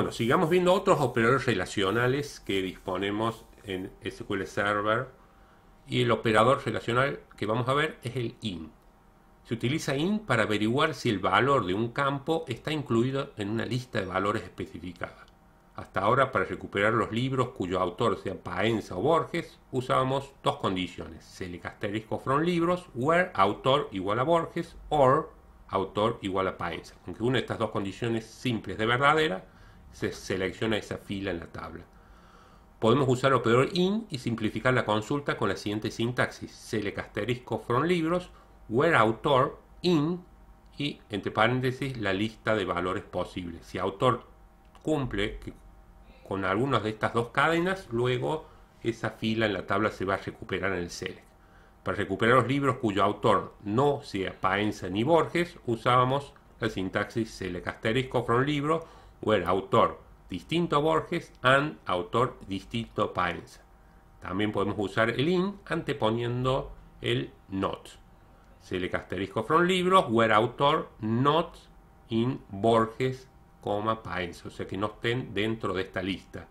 Bueno, sigamos viendo otros operadores relacionales que disponemos en SQL Server. Y el operador relacional que vamos a ver es el IN. Se utiliza IN para averiguar si el valor de un campo está incluido en una lista de valores especificada. Hasta ahora, para recuperar los libros cuyo autor sea Paenza o Borges, usábamos dos condiciones: select from libros, where autor igual a Borges, or autor igual a Paenza. Aunque una de estas dos condiciones simples de verdadera, se selecciona esa fila en la tabla. Podemos usar el operador IN y simplificar la consulta con la siguiente sintaxis. Select asterisco from libros, where author, IN y entre paréntesis la lista de valores posibles. Si autor cumple con algunas de estas dos cadenas, luego esa fila en la tabla se va a recuperar en el select. Para recuperar los libros cuyo autor no sea Paenza ni Borges, usábamos la sintaxis select asterisco from libro where autor distinto Borges and autor distinto Paenza. También podemos usar el in anteponiendo el not. le asterisco from libros where autor not in Borges, Paenza. O sea que no estén dentro de esta lista.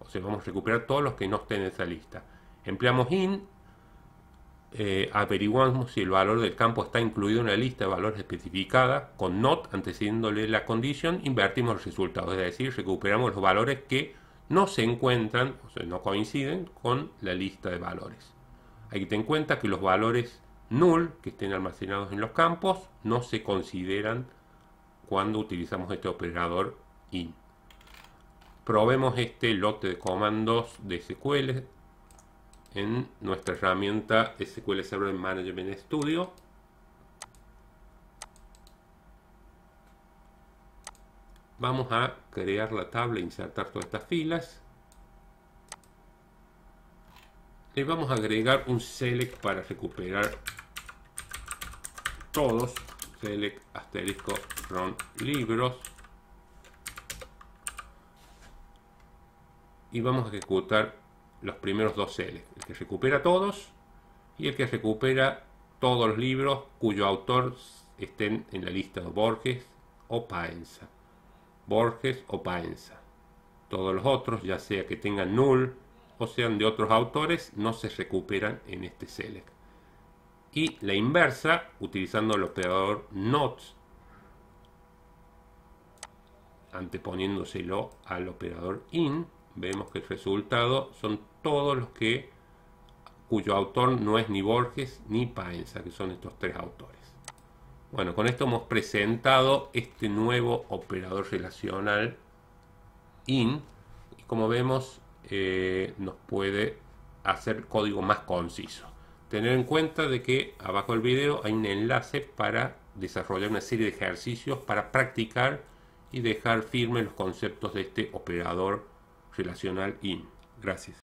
O sea, vamos a recuperar todos los que no estén en esa lista. Empleamos in eh, averiguamos si el valor del campo está incluido en la lista de valores especificada, con not antecediéndole la condición, invertimos los resultados, es decir, recuperamos los valores que no se encuentran, o sea, no coinciden con la lista de valores. Hay que tener en cuenta que los valores null que estén almacenados en los campos no se consideran cuando utilizamos este operador in. Probemos este lote de comandos de SQL en nuestra herramienta SQL Server Management Studio. Vamos a crear la tabla, e insertar todas estas filas. Y vamos a agregar un select para recuperar todos. Select asterisco from libros. Y vamos a ejecutar los primeros dos L. El que recupera todos y el que recupera todos los libros cuyo autor estén en la lista de Borges o Paenza. Borges o Paenza. Todos los otros, ya sea que tengan null o sean de otros autores, no se recuperan en este select. Y la inversa, utilizando el operador not, anteponiéndoselo al operador in, vemos que el resultado son todos los que cuyo autor no es ni Borges ni Paenza, que son estos tres autores. Bueno, con esto hemos presentado este nuevo operador relacional in y como vemos eh, nos puede hacer código más conciso. Tener en cuenta de que abajo del video hay un enlace para desarrollar una serie de ejercicios para practicar y dejar firmes los conceptos de este operador relacional in. Gracias.